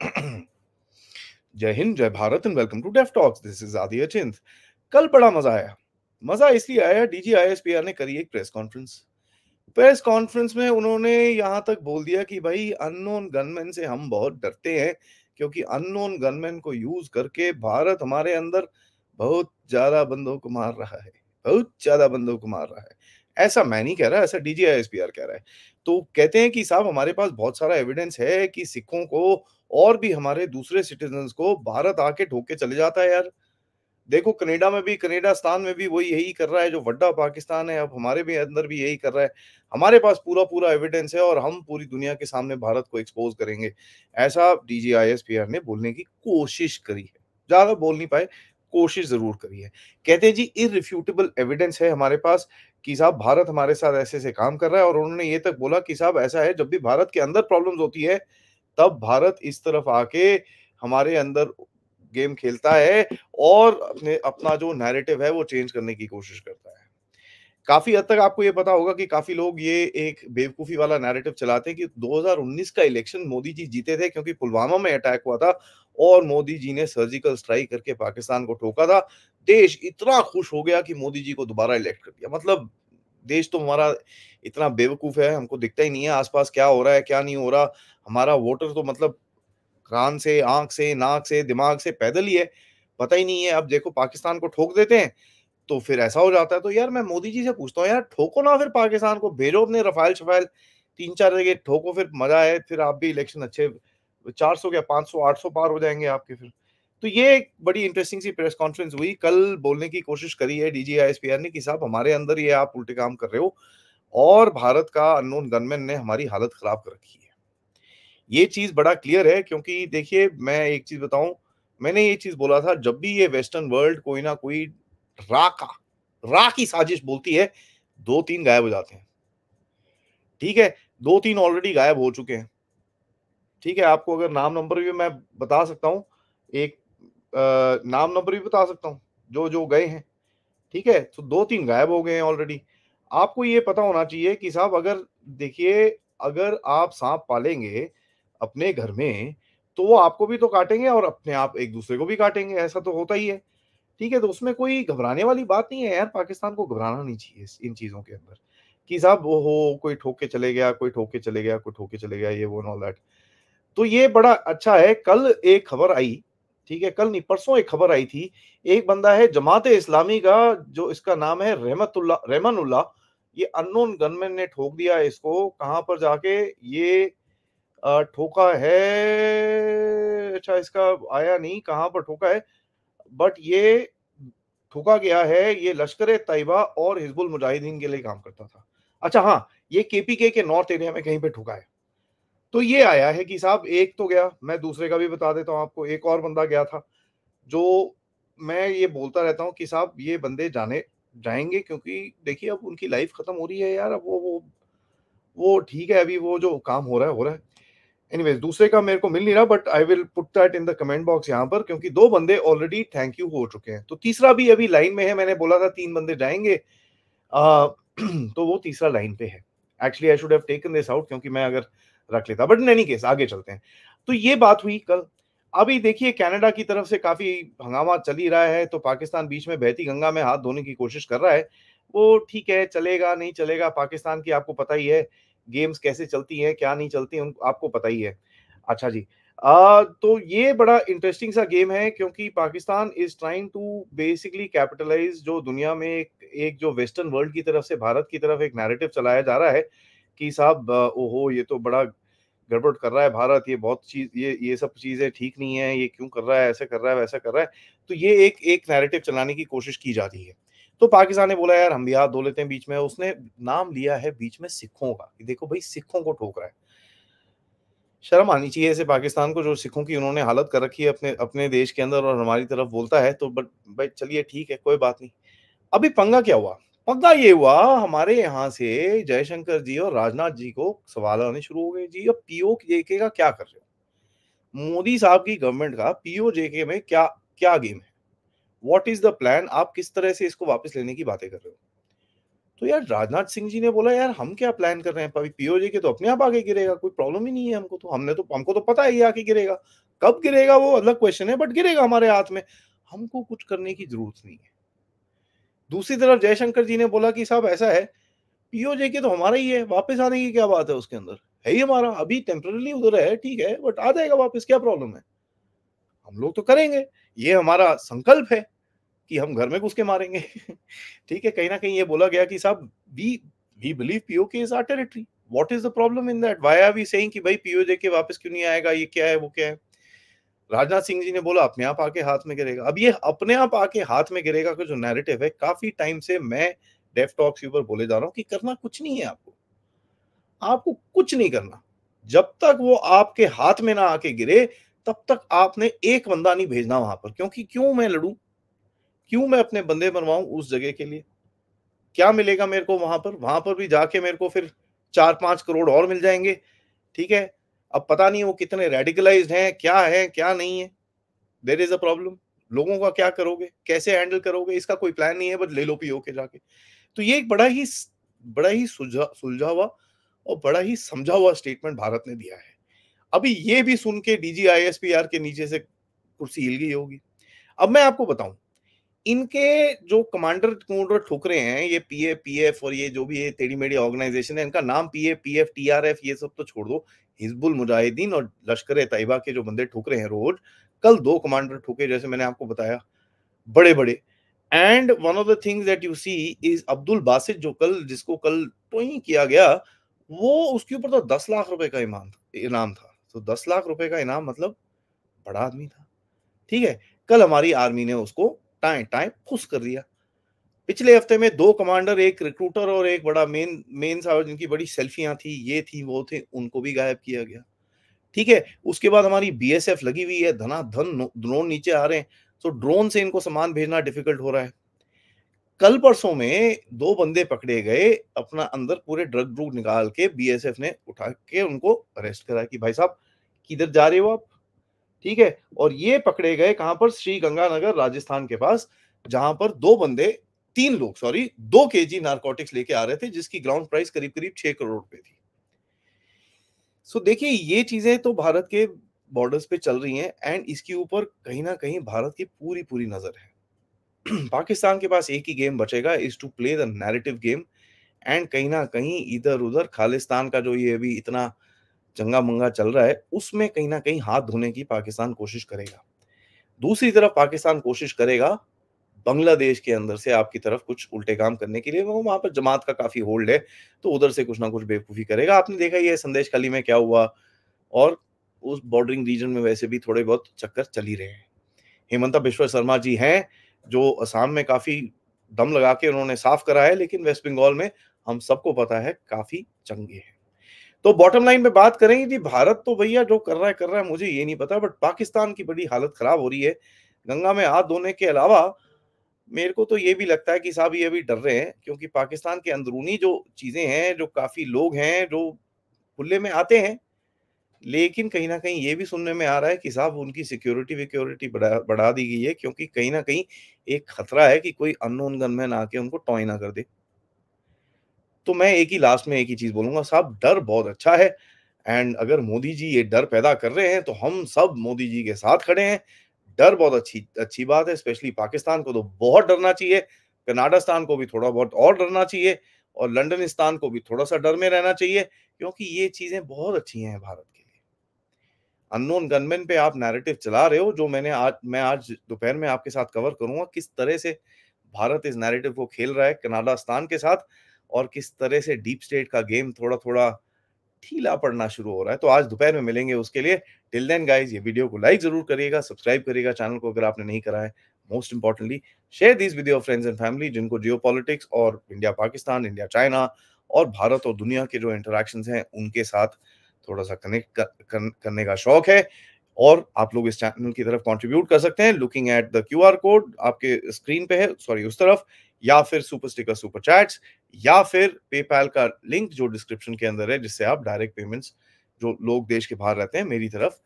जय हिंद जय Bharat and welcome to deaf talks this is Adi Achint कल बड़ा मजा आया मजा इसलिए आया डीजी आईएसपीआर ने करी एक प्रेस कॉन्फ्रेंस प्रेस कॉन्फ्रेंस में उन्होंने यहां तक बोल दिया कि भाई अननोन गनमैन से हम बहुत डरते हैं क्योंकि अननोन गनमैन को यूज करके भारत हमारे अंदर बहुत ज्यादा बंदों को मार रहा है बहुत ज्यादा बंदों को मार रहा है ऐसा मैं नहीं कह रहा ऐसा डीजीआईएसपीआर कह रहा है तो कहते हैं कि साहब हमारे पास बहुत सारा एविडेंस है कि सिखों को और भी हमारे दूसरे सिटीजन को भारत आके ठोके चले जाता है यार देखो कनेडा में भी कनेडा स्थान में भी वही यही कर रहा है जो वड्डा पाकिस्तान है अब हमारे भी अंदर भी यही कर रहा है हमारे पास पूरा पूरा एविडेंस है और हम पूरी दुनिया के सामने भारत को एक्सपोज करेंगे ऐसा डीजीआईएसपीआर ने बोलने की कोशिश करी है ज्यादा बोल नहीं पाए कोशिश जरूर करी है कहते हैं जी इरिफ्यूटेबल एविडेंस है हमारे पास कि साहब भारत हमारे साथ ऐसे ऐसे काम कर रहा है और उन्होंने ये तक बोला कि साहब ऐसा है जब भी भारत के अंदर प्रॉब्लम होती है तब भारत इस तरफ आके हमारे अंदर गेम खेलता है और अपने अपना जो नैरेटिव है वो चेंज करने की कोशिश करता है काफी हद तक आपको ये पता होगा कि काफी लोग ये एक बेवकूफी वाला नैरेटिव चलाते हैं कि 2019 का इलेक्शन मोदी जी जीते थे क्योंकि पुलवामा में अटैक हुआ था और मोदी जी ने सर्जिकल स्ट्राइक करके पाकिस्तान को ठोका था देश इतना खुश हो गया कि मोदी जी को दोबारा इलेक्ट कर दिया मतलब देश तो हमारा इतना बेवकूफ है हमको दिखता ही नहीं है आसपास क्या हो रहा है क्या नहीं हो रहा हमारा वोटर तो मतलब कान से आंख से नाक से दिमाग से पैदल ही है पता ही नहीं है अब देखो पाकिस्तान को ठोक देते हैं तो फिर ऐसा हो जाता है तो यार मैं मोदी जी से पूछता हूँ यार ठोको ना फिर पाकिस्तान को भेजो अपने रफाइल शफाइल तीन चार जगह ठोको फिर मजा आए फिर आप भी इलेक्शन अच्छे चार सौ क्या पाँच सौ आठ सौ पार हो जाएंगे आपके फिर तो ये एक बड़ी इंटरेस्टिंग सी प्रेस कॉन्फ्रेंस हुई कल बोलने की कोशिश करी है डीजीआईएसपीआर ने कि साहब हमारे अंदर ये आप उल्टे काम कर रहे हो और भारत का अननोन गनमैन ने हमारी हालत खराब कर रखी है ये चीज बड़ा क्लियर है क्योंकि देखिए मैं एक चीज बताऊं मैंने ये चीज बोला था जब भी ये वेस्टर्न वर्ल्ड कोई ना कोई रा का रा की साजिश बोलती है दो तीन गायब हो जाते हैं ठीक है दो तीन ऑलरेडी गायब हो चुके हैं ठीक है आपको अगर नाम नंबर भी मैं बता सकता हूं एक नाम नंबर भी बता सकता हूँ जो जो गए हैं ठीक है तो दो तीन गायब हो गए हैं ऑलरेडी आपको ये पता होना चाहिए कि साहब अगर देखिए अगर आप सांप पालेंगे अपने घर में तो वो आपको भी तो काटेंगे और अपने आप एक दूसरे को भी काटेंगे ऐसा तो होता ही है ठीक है तो उसमें कोई घबराने वाली बात नहीं है यार पाकिस्तान को घबराना नहीं चाहिए इन चीज़ों के अंदर कि साहब वो हो कोई ठोक के चले गया कोई ठोक के चले गया कोई ठोक के चले गया ये वो नॉल दैट तो ये बड़ा अच्छा है कल एक खबर आई ठीक है कल नहीं परसों एक खबर आई थी एक बंदा है जमात इस्लामी का जो इसका नाम है रहमतुल्ला रहमानुल्ला ये अननोन गनमैन ने ठोक दिया इसको कहां पर जाके ये ठोका है अच्छा इसका आया नहीं कहाँ पर ठोका है बट ये ठोका गया है ये लश्कर तैयबा और हिजबुल मुजाहिदीन के लिए काम करता था अच्छा हाँ ये केपीके के नॉर्थ एरिया में कहीं पे ठोका है तो ये आया है कि साहब एक तो गया मैं दूसरे का भी बता देता हूँ आपको एक और बंदा गया था जो मैं ये बोलता रहता हूँ कि साहब ये बंदे जाने जाएंगे क्योंकि देखिए अब उनकी लाइफ खत्म हो रही है यार अब वो वो वो ठीक है अभी वो जो काम हो रहा है हो रहा है एनीवेज दूसरे का मेरे को मिल नहीं रहा but I will put that in the comment box यहाँ पर क्योंकि दो बंदे ऑलरेडी थैंक यू हो चुके हैं तो तीसरा भी अभी लाइन में है मैंने बोला था तीन बंदे जाएंगे आ, तो वो तीसरा लाइन पे है actually I should have taken this out क्योंकि मैं अगर रख लेता बट इन एनी केस आगे चलते हैं तो ये बात हुई कल अभी देखिए कनाडा की तरफ से काफी हंगामा चल ही रहा है तो पाकिस्तान बीच में बहती गंगा में हाथ धोने की कोशिश कर रहा है वो ठीक है चलेगा नहीं चलेगा पाकिस्तान की आपको पता ही है गेम्स कैसे चलती हैं क्या नहीं चलती उनको आपको पता ही है अच्छा जी आ, तो ये बड़ा इंटरेस्टिंग सा गेम है क्योंकि Pakistan is trying to basically capitalize जो दुनिया में एक, एक जो वेस्टर्न वर्ल्ड की तरफ से भारत की तरफ एक नैरेटिव चलाया जा रहा है कि साहब ओहो ये तो बड़ा गड़बड़ कर रहा है भारत ये बहुत चीज ये ये सब चीजें ठीक नहीं है ये क्यों कर रहा है ऐसे कर रहा है वैसा कर रहा है तो ये एक एक नैरेटिव चलाने की कोशिश की जाती है तो पाकिस्तान ने बोला यार हम भी हाथ धो लेते हैं बीच में उसने नाम लिया है बीच में सिखों का देखो भाई सिखों को ठोक रहा है शर्म आनी चाहिए ऐसे पाकिस्तान को जो सिखों की उन्होंने हालत कर रखी है अपने अपने देश के अंदर और हमारी तरफ बोलता है तो बट भाई चलिए ठीक है कोई बात नहीं अभी पंगा क्या हुआ पता ये हुआ हमारे यहाँ से जयशंकर जी और राजनाथ जी को सवाल आने शुरू हो गए जी अब पीओ जेके का क्या कर रहे हो मोदी साहब की गवर्नमेंट का पीओ जेके में क्या क्या गेम है वॉट इज द प्लान आप किस तरह से इसको वापस लेने की बातें कर रहे हो तो यार राजनाथ सिंह जी ने बोला यार हम क्या प्लान कर रहे हैं अभी पीओ जेके तो अपने आप आगे गिरेगा कोई प्रॉब्लम ही नहीं है हमको तो हमने तो हमको तो पता है आके गिरेगा कब गिरेगा वो अलग क्वेश्चन है बट गिरेगा हमारे हाथ में हमको कुछ करने की जरूरत नहीं है दूसरी तरफ जयशंकर जी ने बोला कि साहब ऐसा है पीओजे के तो हमारा ही है वापस आने की क्या बात है उसके अंदर है ही हमारा अभी टेम्परली उधर है ठीक है बट आ जाएगा वापस क्या प्रॉब्लम है हम लोग तो करेंगे ये हमारा संकल्प है कि हम घर में घुस के मारेंगे ठीक है कहीं ना कहीं ये बोला गया कि साहब we we believe POK is our territory what is the problem in that why are we saying कि भाई पीओजे के वापस क्यों नहीं आएगा ये क्या है वो क्या है राजनाथ सिंह जी ने बोला अपने आप आके हाथ में गिरेगा अब ये अपने आप आके हाथ में गिरेगा का जो नैरेटिव है काफी टाइम से मैं डेफ टॉक्स ऊपर बोले जा रहा हूँ कि करना कुछ नहीं है आपको आपको कुछ नहीं करना जब तक वो आपके हाथ में ना आके गिरे तब तक आपने एक बंदा नहीं भेजना वहां पर क्योंकि क्यों मैं लड़ू क्यों मैं अपने बंदे बनवाऊ उस जगह के लिए क्या मिलेगा मेरे को वहां पर वहां पर भी जाके मेरे को फिर चार पांच करोड़ और मिल जाएंगे ठीक है अब पता नहीं वो कितने रेडिकलाइज हैं क्या है क्या नहीं है देर इज अ प्रॉब्लम लोगों का क्या करोगे कैसे हैंडल करोगे इसका कोई प्लान नहीं है बस ले लो पी के जाके तो ये एक बड़ा ही बड़ा ही सुलझा सुलझा हुआ और बड़ा ही समझा हुआ स्टेटमेंट भारत ने दिया है अभी ये भी सुन के डीजीआईएसपीआर के नीचे से कुर्सी हिल गई होगी अब मैं आपको बताऊं इनके जो कमांडर कमांडर ठोकरे हैं ये पीए पीएफ और ये जो भी ये टेढ़ी मेढ़ी ऑर्गेनाइजेशन है इनका नाम पीए पीएफ टीआरएफ ये सब तो छोड़ दो हिजबुल मुजाहिदीन और लश्कर तयबा के जो बंदे ठुक रहे हैं रोज कल दो कमांडर ठुके जैसे मैंने आपको बताया बड़े बड़े and one of the things that you see is Abdul Basit जो कल जिसको कल तो ही किया गया वो उसके ऊपर तो दस लाख रुपए का इमाम इनाम था तो दस लाख रुपए का इनाम मतलब बड़ा आदमी था ठीक है कल हमारी आर्मी ने उसको टाए टाए खुश कर दिया पिछले हफ्ते में दो कमांडर एक रिक्रूटर और एक बड़ा मेन मेन साहब जिनकी बड़ी सेल्फियां थी ये थी वो थे उनको भी गायब किया गया ठीक है उसके बाद हमारी बीएसएफ लगी हुई है धना धन ड्रोन नीचे आ रहे हैं तो ड्रोन से इनको सामान भेजना डिफिकल्ट हो रहा है कल परसों में दो बंदे पकड़े गए अपना अंदर पूरे ड्रग ड्रूग निकाल के बीएसएफ ने उठा के उनको अरेस्ट करा कि भाई साहब किधर जा रहे हो आप ठीक है और ये पकड़े गए कहां पर श्री गंगानगर राजस्थान के पास जहां पर दो बंदे तीन लोग सॉरी दो के जी नार्कोटिक्स लेके आ रहे थे जिसकी ग्राउंड प्राइस करीब करीब छह करोड़ रुपए थी सो देखिए ये चीजें तो भारत के बॉर्डर्स पे चल रही हैं एंड इसके ऊपर कहीं ना कहीं भारत की पूरी पूरी नजर है पाकिस्तान के पास एक ही गेम बचेगा is to play the narrative game and कहीं ना कहीं इधर उधर खालिस्तान का जो ये अभी इतना चंगा मंगा चल रहा है उसमें कहीं ना कहीं हाथ धोने की पाकिस्तान कोशिश करेगा दूसरी तरफ पाकिस्तान कोशिश करेगा बांग्लादेश के अंदर से आपकी तरफ कुछ उल्टे काम करने के लिए वो वहां पर जमात का काफी होल्ड है तो उधर से कुछ ना कुछ बेवकूफ़ी करेगा आपने देखा ये संदेश खाली में क्या हुआ और उस बॉर्डरिंग रीजन में वैसे भी थोड़े बहुत चक्कर चल ही रहे हैं हेमंता बिश्व शर्मा जी हैं जो असम में काफी दम लगा के उन्होंने साफ करा है लेकिन वेस्ट बंगाल में हम सबको पता है काफी चंगे हैं तो बॉटम लाइन में बात करेंगे जी भारत तो भैया जो कर रहा है कर रहा है मुझे ये नहीं पता बट पाकिस्तान की बड़ी हालत खराब हो रही है गंगा में हाथ धोने के अलावा मेरे को तो ये भी लगता है कि साहब ये अभी डर रहे हैं क्योंकि पाकिस्तान के अंदरूनी जो चीज़ें हैं जो काफ़ी लोग हैं जो खुले में आते हैं लेकिन कहीं ना कहीं ये भी सुनने में आ रहा है कि साहब उनकी सिक्योरिटी विक्योरिटी बढ़ा बढ़ा दी गई है क्योंकि कहीं ना कहीं एक खतरा है कि कोई अनोन गनमैन आके उनको टॉय ना कर दे तो मैं एक ही लास्ट में एक ही चीज़ बोलूंगा साहब डर बहुत अच्छा है एंड अगर मोदी जी ये डर पैदा कर रहे हैं तो हम सब मोदी जी के साथ खड़े हैं डर बहुत अच्छी अच्छी बात है स्पेशली पाकिस्तान को तो बहुत डरना चाहिए कनाडास्तान को भी थोड़ा बहुत और डरना चाहिए और लंडनिस्तान को भी थोड़ा सा डर में रहना चाहिए क्योंकि ये चीज़ें बहुत अच्छी हैं भारत के लिए अननोन गनमैन पे आप नैरेटिव चला रहे हो जो मैंने आज मैं आज दोपहर में आपके साथ कवर करूंगा किस तरह से भारत इस नैरेटिव को खेल रहा है कनाडास्तान के साथ और किस तरह से डीप स्टेट का गेम थोड़ा थोड़ा ढीला पड़ना शुरू हो रहा है तो आज दोपहर में मिलेंगे उसके लिए टिल देन गाइज ये वीडियो को लाइक जरूर करिएगा सब्सक्राइब करिएगा चैनल को अगर आपने नहीं करा है most importantly share this with your friends and family जिनको जियो और इंडिया पाकिस्तान इंडिया चाइना और भारत और दुनिया के जो इंटरेक्शन हैं उनके साथ थोड़ा सा कनेक्ट कर, कर, करने का शौक है और आप लोग इस चैनल की तरफ कंट्रीब्यूट कर सकते हैं looking at the QR code आपके स्क्रीन पे है सॉरी उस तरफ या फिर सुपर स्टिकर सुपर चैट्स या फिर पेपैल का लिंक जो डिस्क्रिप्शन के अंदर है जिससे आप डायरेक्ट पेमेंट्स जो लोग देश के बाहर रहते हैं मेरी तरफ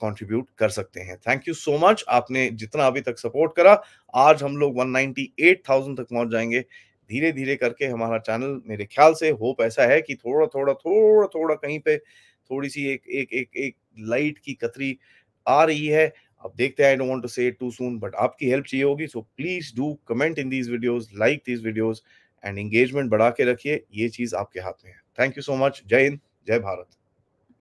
कंट्रीब्यूट कर सकते हैं थैंक यू सो मच आपने जितना अभी तक सपोर्ट करा आज हम लोग 198,000 तक पहुंच जाएंगे धीरे धीरे करके हमारा चैनल मेरे ख्याल से होप ऐसा है कि थोड़ा थोड़ा थोड़ा थोड़ा कहीं पे थोड़ी सी एक एक एक एक लाइट की कतरी आ रही है अब देखते हैं I don't want to say too soon but आपकी हेल्प चाहिए होगी so please do comment in these videos like these videos and engagement बढ़ा के रखिए ये चीज आपके हाथ में है थैंक यू सो मच जय हिंद जय भारत